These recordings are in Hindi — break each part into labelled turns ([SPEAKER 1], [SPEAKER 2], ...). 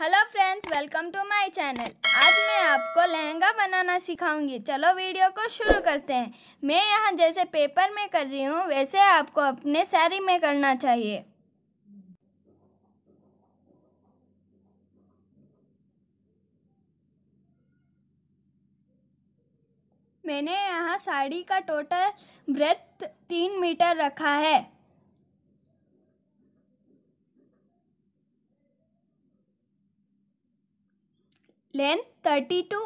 [SPEAKER 1] hello friends welcome to my channel आज मैं आपको लहंगा बनाना सिखाऊंगी चलो वीडियो को शुरू करते हैं मैं यहाँ जैसे पेपर में कर रही हूँ वैसे आपको अपने साड़ी में करना चाहिए मैंने यहाँ साड़ी का टोटल ब्रेथ तीन मीटर रखा है length thirty two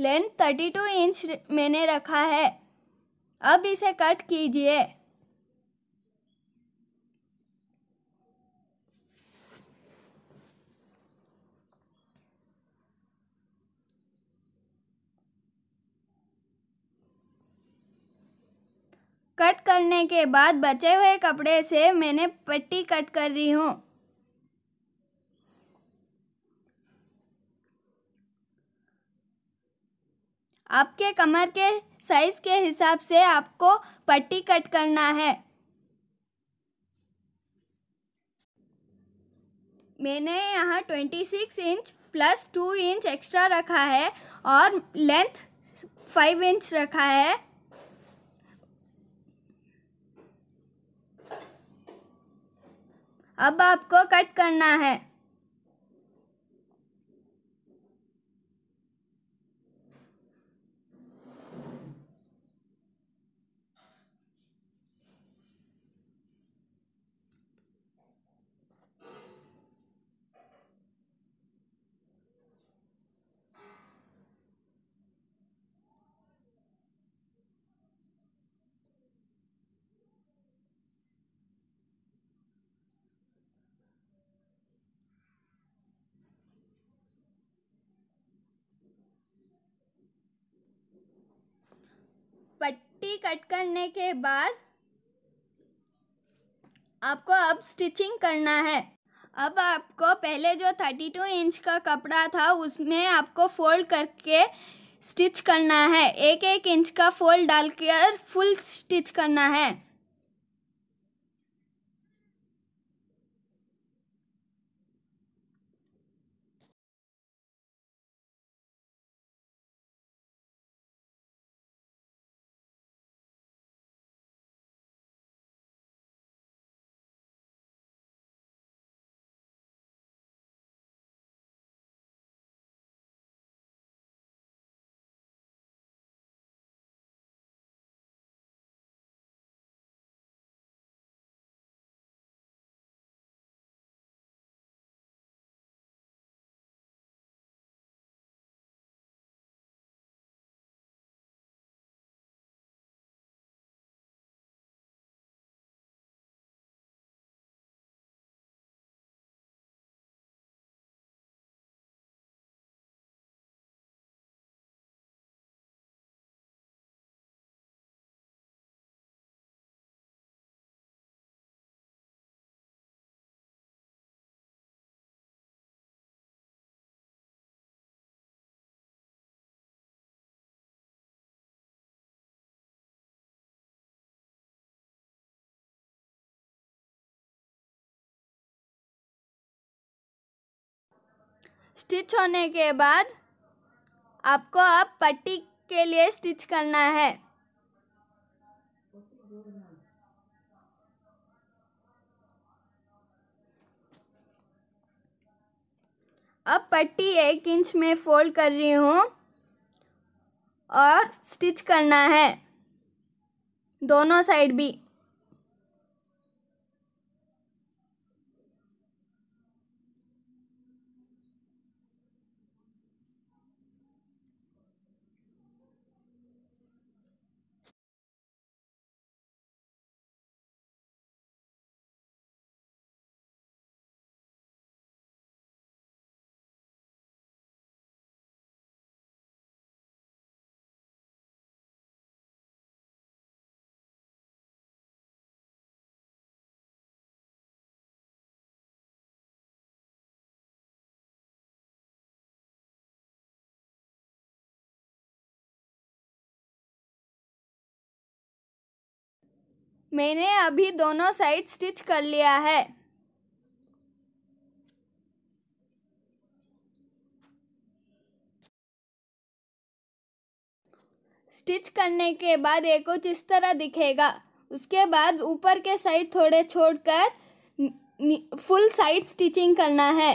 [SPEAKER 1] length thirty two inch मैंने रखा है अब इसे कट कीजिए कट करने के बाद बचे हुए कपड़े से मैंने पट्टी कट कर रही हूँ आपके कमर के साइज के हिसाब से आपको पट्टी कट करना है मैंने यहाँ twenty six inch plus two inch extra रखा है और लेंथ फाइव इंच रखा है अब आपको कट करना है पट्टी कट करने के बाद आपको अब स्टिचिंग करना है अब आपको पहले जो थर्टी टू इंच का कपड़ा था उसमें आपको फोल्ड करके स्टिच करना है एक एक इंच का फोल्ड डालकर फुल स्टिच
[SPEAKER 2] करना है स्टिच होने के बाद
[SPEAKER 1] आपको अब पट्टी के लिए स्टिच करना है अब पट्टी एक इंच में फोल्ड कर रही हूँ और स्टिच करना है दोनों साइड भी
[SPEAKER 2] मैंने अभी दोनों साइड स्टिच कर लिया है
[SPEAKER 1] स्टिच करने के बाद ये कुछ इस तरह दिखेगा उसके बाद ऊपर के साइड थोड़े छोड़कर फुल साइड
[SPEAKER 2] स्टिचिंग करना है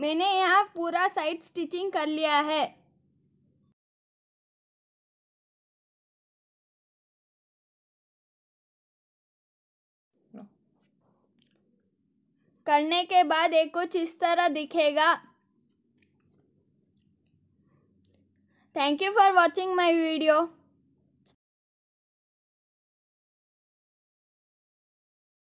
[SPEAKER 2] मैंने यहाँ पूरा साइड स्टिचिंग कर लिया है करने के बाद एक कुछ इस
[SPEAKER 1] तरह दिखेगा thank you
[SPEAKER 2] for watching my video